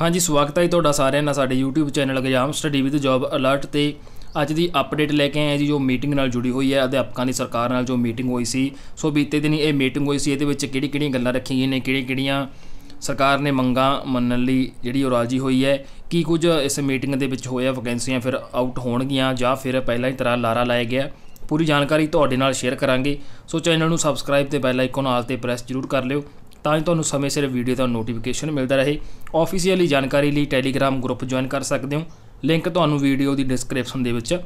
ਹਾਂਜੀ ਸਵਾਗਤ ਹੈ ਤੁਹਾਡਾ ਸਾਰਿਆਂ ਦਾ ਸਾਡੇ YouTube channel exam study with job alert ਤੇ ਅੱਜ ਦੀ ਅਪਡੇਟ ਲੈ ਕੇ ਆਏ ਹਾਂ ਜੀ ਜੋ ਮੀਟਿੰਗ ਨਾਲ ਜੁੜੀ ਹੋਈ ਹੈ ਅਧਿਆਪਕਾਂ ਦੀ ਸਰਕਾਰ ਨਾਲ ਜੋ ਮੀਟਿੰਗ ਹੋਈ ਸੀ ਸੋ ਬੀਤੇ ਦਿਨ ਇਹ ਮੀਟਿੰਗ ਹੋਈ ਸੀ ਇਹਦੇ ਵਿੱਚ ਕਿਹੜੀ-ਕਿਹੜੀਆਂ ਗੱਲਾਂ ਰੱਖੀਆਂ ਗਈਆਂ ਨੇ ਕਿਹੜੀ-ਕਿਹੜੀਆਂ ਸਰਕਾਰ ਨੇ ਮੰਗਾਂ ਮੰਨਣ ਲਈ ਜਿਹੜੀ ਉਹ ਰਾਜੀ ਹੋਈ ਹੈ ਕੀ ਕੁਝ ਇਸ ਮੀਟਿੰਗ ਦੇ ਵਿੱਚ ਹੋਇਆ ਵੈਕੈਂਸੀਆਂ ਫਿਰ ਆਊਟ ਹੋਣਗੀਆਂ ਜਾਂ ਫਿਰ ਪਹਿਲਾਂ ਹੀ ਤਰ੍ਹਾਂ ਲਾਰਾ ਲਾਇਆ ਗਿਆ ਪੂਰੀ ਜਾਣਕਾਰੀ ਤੁਹਾਡੇ ਨਾਲ ਸ਼ੇਅਰ ਕਰਾਂਗੇ ਸੋ ਚੈਨਲ ਨੂੰ ਸਬਸਕ੍ਰਾਈਬ ਤੇ ਬੈਲ ਆਈਕਨ ਆਲ ਤੇ ਪ੍ਰੈਸ ਜ਼ਰੂਰ ਕਰ ਲਿਓ ਤਾਂ ਜੋ ਤੁਹਾਨੂੰ ਸਮੇਂ ਸਿਰ ਵੀਡੀਓ ਦਾ ਨੋਟੀਫਿਕੇਸ਼ਨ ਮਿਲਦਾ ਰਹੇ ਆਫੀਸ਼ੀਅਲੀ ਜਾਣਕਾਰੀ ਲਈ ਟੈਲੀਗ੍ਰam ਗਰੁੱਪ ਜੁਆਇਨ ਕਰ ਸਕਦੇ ਹੋ ਲਿੰਕ ਤੁਹਾਨੂੰ ਵੀਡੀਓ ਦੀ ਡਿਸਕ੍ਰਿਪਸ਼ਨ ਦੇ ਵਿੱਚ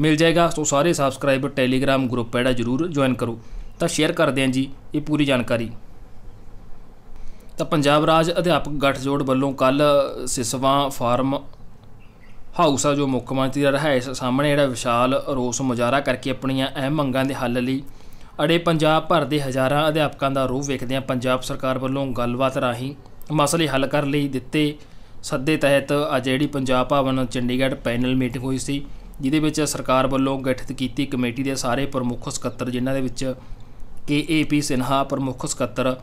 ਮਿਲ ਜਾਏਗਾ ਸੋ ਸਾਰੇ ਸਬਸਕ੍ਰਾਈਬਰ ਟੈਲੀਗ੍ਰam ਗਰੁੱਪ ਐਡਾ ਜਰੂਰ ਜੁਆਇਨ ਕਰੋ ਤਾਂ ਸ਼ੇਅਰ ਕਰਦੇ ਹਾਂ ਜੀ ਇਹ ਪੂਰੀ ਜਾਣਕਾਰੀ ਤਾਂ ਪੰਜਾਬ ਰਾਜ ਅਧਿਆਪਕ ਗੱਠਜੋੜ ਵੱਲੋਂ ਕੱਲ ਸਿਸਵਾ ਫਾਰਮ ਹਾਊਸ ਆ ਜੋ ਮੁੱਖ ਮੰਤਰੀ ਦਾ ਰਹਾਇਸ਼ ਸਾਹਮਣੇ ਜਿਹੜਾ ਵਿਸ਼ਾਲ ਰੋਸ ਮੁਜ਼ਾਹਰਾ ਕਰਕੇ ਆਪਣੀਆਂ ਅਹਿਮ ਮੰਗਾਂ ਦੇ ਹੱਲ ਲਈ ਅੜੇ ਪੰਜਾਬ ਭਰ ਦੇ ਹਜ਼ਾਰਾਂ ਅਧਿਆਪਕਾਂ ਦਾ ਰੂਹ ਵੇਖਦਿਆਂ ਪੰਜਾਬ ਸਰਕਾਰ ਵੱਲੋਂ ਗੱਲਬਾਤ ਰਾਹੀਂ ਮਸਲੇ ਹੱਲ ਕਰਨ ਲਈ ਦਿੱਤੇ ਸੱਦੇ ਤਹਿਤ ਅੱਜ ਜਿਹੜੀ ਪੰਜਾਬ ਭਵਨ ਚੰਡੀਗੜ੍ਹ ਪੈਨਲ ਮੀਟਿੰਗ ਹੋਈ ਸੀ ਜਿਹਦੇ ਵਿੱਚ ਸਰਕਾਰ ਵੱਲੋਂ ਗਠਿਤ ਕੀਤੀ ਕਮੇਟੀ ਦੇ ਸਾਰੇ ਪ੍ਰਮੁੱਖ ਸਕੱਤਰ ਜਿਨ੍ਹਾਂ ਦੇ ਵਿੱਚ ਕੇ ਏ ਪੀ ਸਿਨਹਾ ਪ੍ਰਮੁੱਖ ਸਕੱਤਰ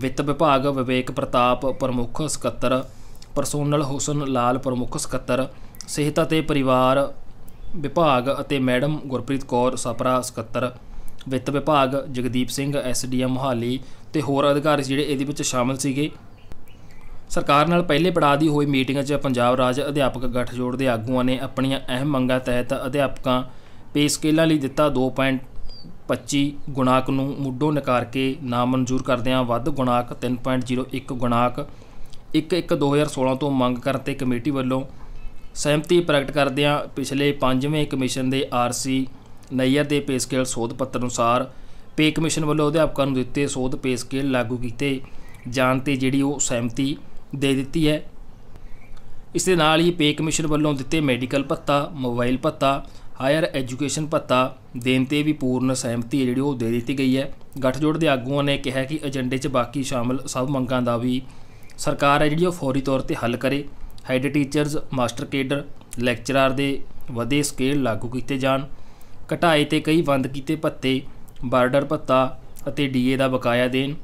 ਵਿੱਤ ਵਿਭਾਗ ਵਿਵੇਕ ਪ੍ਰਤਾਪ ਪ੍ਰਮੁੱਖ ਸਕੱਤਰ ਪਰਸੋਨਲ ਹੁਸਨ ਲਾਲ ਪ੍ਰਮੁੱਖ ਸਕੱਤਰ ਸਿਹਤ ਅਤੇ ਪਰਿਵਾਰ ਵਿਭਾਗ ਅਤੇ ਮੈਡਮ ਗੁਰਪ੍ਰੀਤ ਕੌਰ ਸਪਰਾ ਸਕੱਤਰ ਵਿੱਤ ਵਿਭਾਗ ਜਗਦੀਪ ਸਿੰਘ ਐਸਡੀਐਮ ਮੁਹਾਲੀ ਤੇ ਹੋਰ ਅਧਿਕਾਰੀ ਜਿਹੜੇ ਇਹਦੇ ਵਿੱਚ ਸ਼ਾਮਲ ਸੀਗੇ ਸਰਕਾਰ ਨਾਲ ਪਹਿਲੇ ਪੜਾਅ ਦੀ ਹੋਈ ਮੀਟਿੰਗ 'ਚ ਪੰਜਾਬ ਰਾਜ ਅਧਿਆਪਕ ਜੋੜ ਦੇ ਆਗੂਆਂ ਨੇ ਆਪਣੀਆਂ ਅਹਿਮ ਮੰਗਾਂ ਤਹਿਤ ਅਧਿਆਪਕਾਂ ਪੇ ਸਕੇਲਾਂ ਲਈ ਦਿੱਤਾ 2.25 ਗੁਣਾਕ ਨੂੰ ਮੁੱਢੋਂ ਨਕਾਰ ਕੇ ਨਾਮਨਜ਼ੂਰ ਕਰਦਿਆਂ ਵੱਧ ਗੁਣਾਕ 3.01 ਗੁਣਾਕ 1-1-2016 ਤੋਂ ਮੰਗ ਕਰਤੇ ਕਮੇਟੀ ਵੱਲੋਂ ਸਹਿਮਤੀ ਪ੍ਰਗਟ ਕਰਦਿਆਂ ਪਿਛਲੇ 5ਵੇਂ ਕਮਿਸ਼ਨ ਦੇ ਆਰਸੀ ਨਈਅਰ ਦੇ ਪੇ ਸਕੇਲ ਸੋਧ ਪੱਤਰ ਅਨੁਸਾਰ ਪੇ ਕਮਿਸ਼ਨ ਵੱਲੋਂ ਅਧਿਆਪਕਾਂ ਨੂੰ ਦਿੱਤੇ ਸੋਧ ਪੇ ਸਕੇਲ ਲਾਗੂ ਕੀਤੇ ਜਾਣ ਤੇ ਜਿਹੜੀ ਉਹ ਸਹਿਮਤੀ ਦੇ ਦਿੱਤੀ ਹੈ ਇਸ ਦੇ ਨਾਲ ਹੀ ਪੇ ਕਮਿਸ਼ਨ ਵੱਲੋਂ ਦਿੱਤੇ ਮੈਡੀਕਲ ਭੱਤਾ ਮੋਬਾਈਲ ਭੱਤਾ ਹਾਇਰ ਐਜੂਕੇਸ਼ਨ ਭੱਤਾ ਦੇਣ ਤੇ ਵੀ ਪੂਰਨ ਸਹਿਮਤੀ ਜਿਹੜੀ ਉਹ ਦੇ ਦਿੱਤੀ ਗਈ ਹੈ ਗੱਠਜੋੜ ਦੇ ਆਗੂਆਂ ਨੇ ਕਿਹਾ ਕਿ ਏਜੰਡੇ 'ਚ ਬਾਕੀ ਸ਼ਾਮਲ ਸਭ ਮੰਗਾਂ ਦਾ ਵੀ ਸਰਕਾਰ ਹੈ ਜਿਹੜੀ ਉਹ ਫੌਰੀ ਤੌਰ ਤੇ ਹੱਲ ਕਰੇ head teachers master cadre lecturer ਦੇ ਵਧੇ ਸਕੇਲ ਲਾਗੂ ਕੀਤੇ ਜਾਣ ਘਟਾਏ ਤੇ ਕਈ ਬੰਦ ਕੀਤੇ ਭੱਤੇ ਬਾਰਡਰ ਭੱਤਾ ਅਤੇ ਡੀਏ ਦਾ ਬਕਾਇਆ ਦੇਣ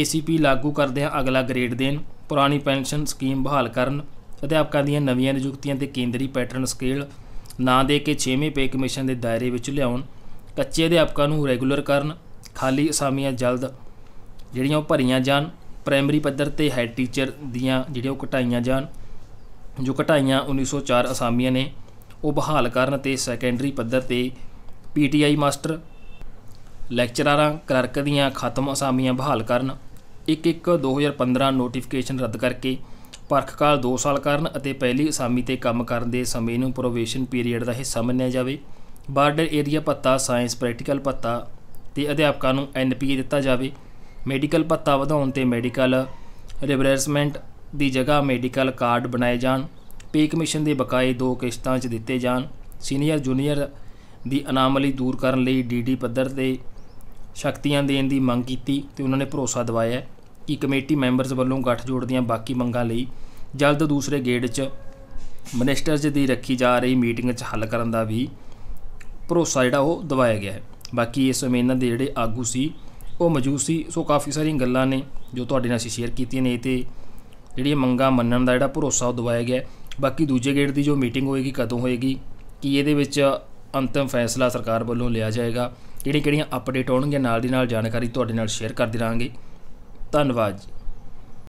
ਏਸੀਪੀ ਲਾਗੂ ਕਰਦੇ ਹਾਂ ਅਗਲਾ ਗ੍ਰੇਡ ਦੇਣ ਪੁਰਾਣੀ ਪੈਨਸ਼ਨ ਸਕੀਮ ਬਹਾਲ ਕਰਨ ਅਧਿਆਪਕਾਂ ਦੀਆਂ ਨਵੀਆਂ ਨਿਯੁਕਤੀਆਂ ਤੇ ਕੇਂਦਰੀ ਪੈਟਰਨ ਸਕੇਲ ਨਾ ਦੇ ਕੇ 6ਵੇਂ ਪੇ ਕਮਿਸ਼ਨ ਦੇ ਦਾਇਰੇ ਵਿੱਚ ਲਿਆਉਣ ਕੱਚੇ ਅਧਿਆਪਕਾਂ ਨੂੰ ਰੈਗੂਲਰ ਕਰਨ ਖਾਲੀ ਅਸਾਮੀਆਂ ਜਲਦ ਜਿਹੜੀਆਂ ਉਹ ਭਰੀਆਂ ਜਾਣ ਪ੍ਰਾਇਮਰੀ ਪੱਧਰ ਤੇ ਹੈਡ ਟੀਚਰ ਦੀਆਂ ਜਿਹੜੀਆਂ ਉਹ ਘਟਾਈਆਂ ਜਾਣ ਜੋ ਘਟਾਈਆਂ 1904 ਅਸਾਮੀਆਂ ਨੇ ਉਹ ਬਹਾਲ ਕਰਨ ਤੇ ਸੈਕੰਡਰੀ ਪੱਧਰ ਤੇ ਪੀਟੀਆਈ ਮਾਸਟਰ ਲੈਕਚਰਾਰਾਂ ਕਲਰਕ ਦੀਆਂ ਖਤਮ ਅਸਾਮੀਆਂ ਬਹਾਲ ਕਰਨ 1/1/2015 ਨੋਟੀਫਿਕੇਸ਼ਨ ਰੱਦ ਕਰਕੇ ਪਰਖਕਾਲ 2 ਸਾਲ ਕਰਨ ਅਤੇ ਪਹਿਲੀ ਅਸਾਮੀ ਤੇ ਕੰਮ ਕਰਨ ਦੇ ਸਮੇਂ ਨੂੰ ਪ੍ਰੋਵੇਸ਼ਨ ਪੀਰੀਅਡ ਦਾ ਹਿੱਸਾ ਮੰਨਿਆ ਜਾਵੇ ਬਾਰਡਰ ਏਰੀਆ ਭੱਤਾ ਸਾਇੰਸ ਪ੍ਰੈਕਟੀਕਲ ਭੱਤਾ ਤੇ ਅਧਿਆਪਕਾਂ ਨੂੰ ਐਨਪੀਏ ਦਿੱਤਾ ਜਾਵੇ ਮੈਡੀਕਲ ਭੱਤਾ ਵਧਾਉਣ ਤੇ ਮੈਡੀਕਲ ਰਿਵਰਸਮੈਂਟ ਦੀ ਜਗ੍ਹਾ ਮੈਡੀਕਲ ਕਾਰਡ ਬਣਾਏ ਜਾਣ ਪੀ ਕਮਿਸ਼ਨ ਦੇ ਬਕਾਏ ਦੋ ਕਿਸ਼ਤਾਂ 'ਚ ਦਿੱਤੇ ਜਾਣ ਸੀਨੀਅਰ ਜੂਨੀਅਰ ਦੀ ਅਨਾਮਲੀ ਦੂਰ ਕਰਨ ਲਈ ਡੀਡੀ ਪੱਧਰ ਤੇ ਸ਼ਕਤੀਆਂ ਦੇਣ ਦੀ ਮੰਗ ਕੀਤੀ ਤੇ ਉਹਨਾਂ ਨੇ ਭਰੋਸਾ ਦਿਵਾਇਆ ਕਿ ਕਮੇਟੀ ਮੈਂਬਰਸ ਵੱਲੋਂ ਜੋੜ ਦੀਆਂ ਬਾਕੀ ਮੰਗਾਂ ਲਈ ਜਲਦ ਦੂਸਰੇ ਗੇੜ 'ਚ ਮਿਨਿਸਟਰਸ ਦੀ ਰੱਖੀ ਜਾ ਰਹੀ ਮੀਟਿੰਗ 'ਚ ਹੱਲ ਕਰਨ ਦਾ ਵੀ ਭਰੋਸਾ ਜਿਹੜਾ ਉਹ ਦਿਵਾਇਆ ਗਿਆ ਹੈ ਬਾਕੀ ਇਸ ਸਮੇਂ ਇਹਨਾਂ ਦੇ ਜਿਹੜੇ ਆਗੂ ਸੀ ਉਹ ਮੌਜੂਦ ਸੀ ਸੋ ਕਾਫੀ ਸਾਰੀਆਂ ਗੱਲਾਂ ਨੇ ਜੋ ਤੁਹਾਡੇ ਨਾਲ ਅਸੀਂ ਸ਼ੇਅਰ ਕੀਤੀਆਂ ਨੇ ਤੇ ਜਿਹੜੀਆਂ ਮੰਗਾਂ ਮੰਨਣ ਦਾ ਜਿਹੜਾ ਭਰੋਸਾ ਉਹ ਦਿਵਾਇਆ ਗਿਆ ਬਾਕੀ ਦੂਜੇ ਗੇੜ ਦੀ ਜੋ ਮੀਟਿੰਗ ਹੋਏਗੀ ਕਦੋਂ ਹੋਏਗੀ ਕਿ ਇਹਦੇ ਵਿੱਚ ਅੰਤਮ ਫੈਸਲਾ ਸਰਕਾਰ ਵੱਲੋਂ ਲਿਆ ਜਾਏਗਾ ਕਿਹੜੀਆਂ ਕਿਹੜੀਆਂ ਅਪਡੇਟ ਆਉਣਗੀਆਂ ਨਾਲ ਦੀ ਨਾਲ ਜਾਣਕਾਰੀ ਤੁਹਾਡੇ ਨਾਲ ਸ਼ੇਅਰ ਕਰਦੇ ਰਹਾਂਗੇ ਧੰਨਵਾਦ